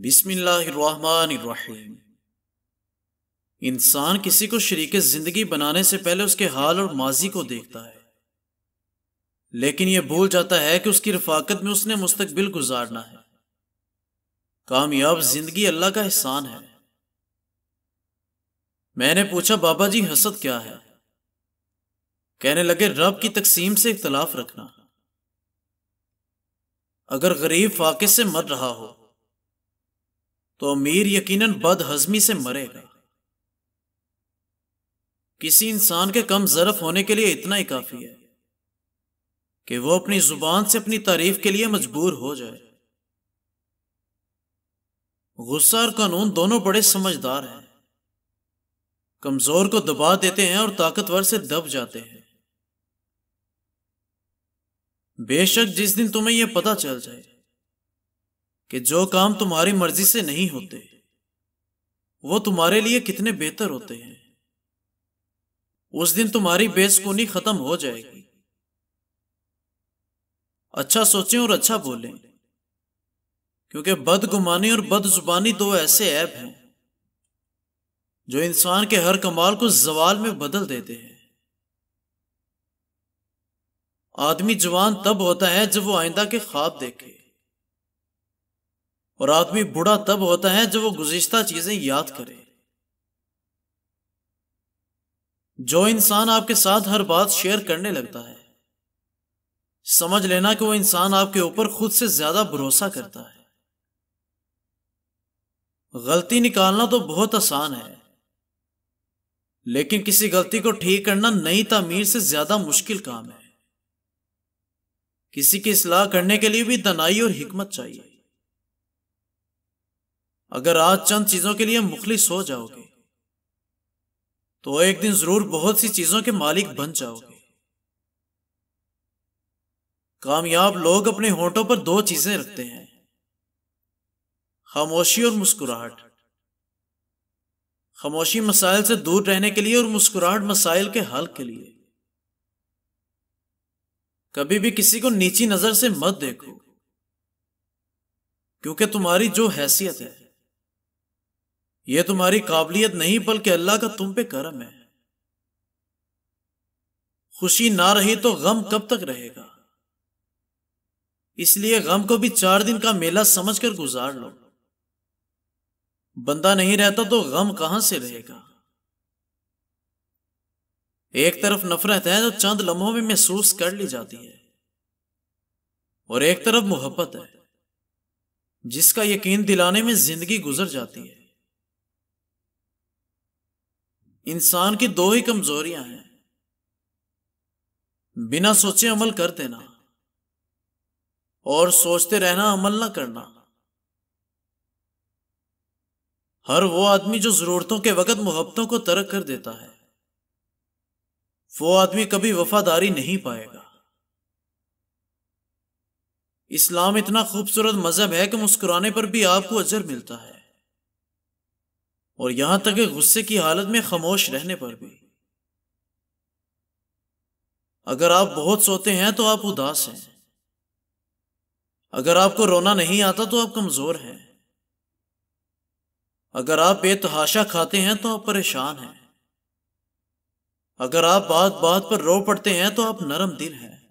बिस्मिल्लाहिर्रहमानिर्रहीम इंसान किसी को शरीक जिंदगी बनाने से पहले उसके हाल और माजी को देखता है लेकिन यह भूल जाता है कि उसकी रफाकत में उसने मुस्तकबिल गुजारना है कामयाब जिंदगी अल्लाह का एहसान है मैंने पूछा बाबा जी हसद क्या है कहने लगे रब की तकसीम से इख्तलाफ रखना अगर गरीब फाके से मर रहा हो तो अमीर यकीनन बदहजमी से मरेगा किसी इंसान के कम जरफ होने के लिए इतना ही काफी है कि वो अपनी जुबान से अपनी तारीफ के लिए मजबूर हो जाए गुस्सा और कानून दोनों बड़े समझदार हैं कमजोर को दबा देते हैं और ताकतवर से दब जाते हैं बेशक जिस दिन तुम्हें यह पता चल जाए कि जो काम तुम्हारी मर्जी से नहीं होते वो तुम्हारे लिए कितने बेहतर होते हैं उस दिन तुम्हारी बेसकूनी खत्म हो जाएगी अच्छा सोचें और अच्छा बोलें क्योंकि बदगुमानी और बदजुबानी दो ऐसे ऐप हैं जो इंसान के हर कमाल को जवाल में बदल देते हैं आदमी जवान तब होता है जब वो आइंदा के ख्वाब देखे और आदमी बूढ़ा तब होता है जब वो गुजश्ता चीजें याद करे जो इंसान आपके साथ हर बात शेयर करने लगता है समझ लेना कि वो इंसान आपके ऊपर खुद से ज्यादा भरोसा करता है गलती निकालना तो बहुत आसान है लेकिन किसी गलती को ठीक करना नई तामीर से ज्यादा मुश्किल काम है किसी की इसलाह करने के लिए भी दनाई और हिकमत चाहिए अगर आज चंद चीजों के लिए मुखलिस हो जाओगे तो एक दिन जरूर बहुत सी चीजों के मालिक बन जाओगे कामयाब लोग अपने होठों पर दो चीजें रखते हैं खामोशी और मुस्कुराहट खामोशी मसाइल से दूर रहने के लिए और मुस्कुराहट मसाइल के हल के लिए कभी भी किसी को नीची नजर से मत देखो क्योंकि तुम्हारी जो हैसियत है यह तुम्हारी काबिलियत नहीं बल्कि अल्लाह का तुम पे करम है खुशी ना रही तो गम कब तक रहेगा इसलिए गम को भी चार दिन का मेला समझकर गुजार लो बंदा नहीं रहता तो गम कहां से रहेगा एक तरफ नफरत है जो चंद लम्हों में महसूस कर ली जाती है और एक तरफ मोहब्बत है जिसका यकीन दिलाने में जिंदगी गुजर जाती है इंसान की दो ही कमजोरियां हैं बिना सोचे अमल कर देना और सोचते रहना अमल ना करना हर वो आदमी जो जरूरतों के वक्त मोहब्बतों को तर्क कर देता है वो आदमी कभी वफादारी नहीं पाएगा इस्लाम इतना खूबसूरत मजहब है कि मुस्कुराने पर भी आपको अजर मिलता है और यहां तक कि गुस्से की हालत में खामोश रहने पर भी अगर आप बहुत सोते हैं तो आप उदास हैं अगर आपको रोना नहीं आता तो आप कमजोर हैं अगर आप बेतहाशा खाते हैं तो आप परेशान हैं अगर आप बात बात पर रो पड़ते हैं तो आप नरम दिल हैं